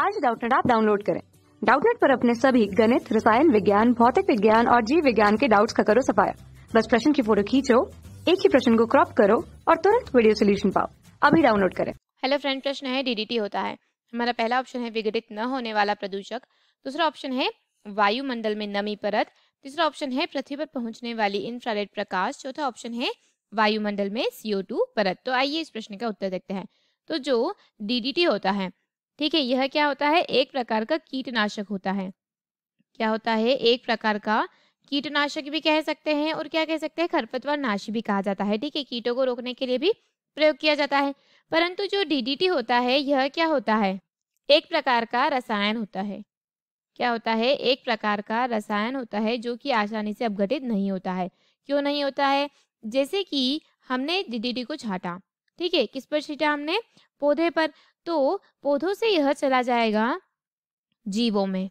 आज डाउटनेट आप डाउनलोड करें डाउटनेट पर अपने सभी गणित रसायन विज्ञान भौतिक विज्ञान और जीव विज्ञान के डाउट्स का करो सफाया बस प्रश्न की फोटो खींचो एक ही प्रश्न को क्रॉप करो और तुरंत वीडियो सोल्यूशन पाओ अभी डाउनलोड करें हेलो फ्रेंड प्रश्न है डीडीटी होता है हमारा पहला ऑप्शन है विघटित न होने वाला प्रदूषक दूसरा ऑप्शन है वायुमंडल में नमी परत तीसरा ऑप्शन है पृथ्वी पर पहुंचने वाली इंफ्रारेड प्रकाश चौथा ऑप्शन है वायुमंडल में सीओ परत तो आइए इस प्रश्न का उत्तर देखते हैं तो जो डीडीटी होता है ठीक है यह क्या होता है एक प्रकार का कीटनाशक होता है क्या होता है एक प्रकार का कीटनाशक भी कह सकते हैं और क्या कह सकते हैं खरपतवार नाशी भी कहा जाता है ठीक है कीटों को रोकने के लिए भी प्रयोग किया जाता है परंतु जो डीडीटी होता है यह क्या होता है एक प्रकार का रसायन होता है क्या होता है एक प्रकार का रसायन होता है जो कि आसानी से अपघटित नहीं होता है क्यों नहीं होता है जैसे कि हमने डीडीटी को छाटा ठीक है किस पर छीटा हमने पौधे पर तो पौधों से यह चला जाएगा जीवों में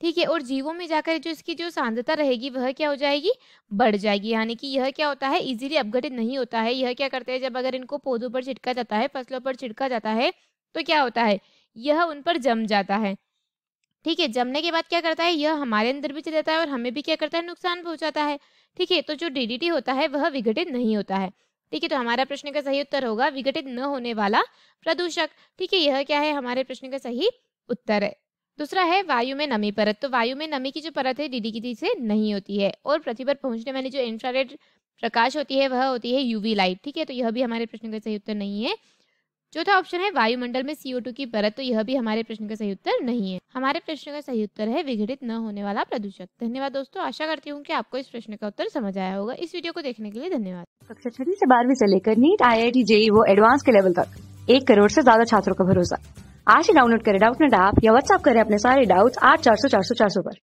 ठीक है और जीवों में जाकर जो इसकी जो सांद्रता रहेगी वह क्या हो जाएगी बढ़ जाएगी यानी कि यह क्या होता है इजीली अपघटित नहीं होता है यह क्या करते हैं जब अगर इनको पौधों पर छिड़का जाता है फसलों पर छिड़का जाता है तो क्या होता है यह उन पर जम जाता है ठीक है जमने के बाद क्या करता है यह हमारे अंदर भी चला जाता है और हमें भी क्या करता है नुकसान पहुंचाता है ठीक है तो जो डीडीटी होता है वह विघटित नहीं होता है ठीक है तो हमारा प्रश्न का सही उत्तर होगा विघटित न होने वाला प्रदूषक ठीक है यह क्या है हमारे प्रश्न का सही उत्तर है दूसरा है वायु में नमी परत तो वायु में नमी की जो परत है डीडी की से नहीं होती है और पृथ्वी पर पहुंचने वाली जो इंफ्रारेड प्रकाश होती है वह होती है यूवी लाइट ठीक है तो यह भी हमारे प्रश्न का सही उत्तर नहीं है चौथा ऑप्शन है वायुमंडल में सीओ की परत तो यह भी हमारे प्रश्न का सही उत्तर नहीं है हमारे प्रश्न का सही उत्तर है विघटित न होने वाला प्रदूषक धन्यवाद दोस्तों आशा करती हूँ कि आपको इस प्रश्न का उत्तर समझ आया होगा इस वीडियो को देखने के लिए धन्यवाद कक्षा छठी से बारहवीं से लेकर NEET I I T JEE वो एडवांस के लेवल तक एक करोड़ ऐसी ज्यादा छात्रों का भरोसा आज ही डाउनलोड करें डाउट नेट ऐप या व्हाट्सअप करें अपने सारे डाउट्स आठ चार सौ चार सौ चार सौ पर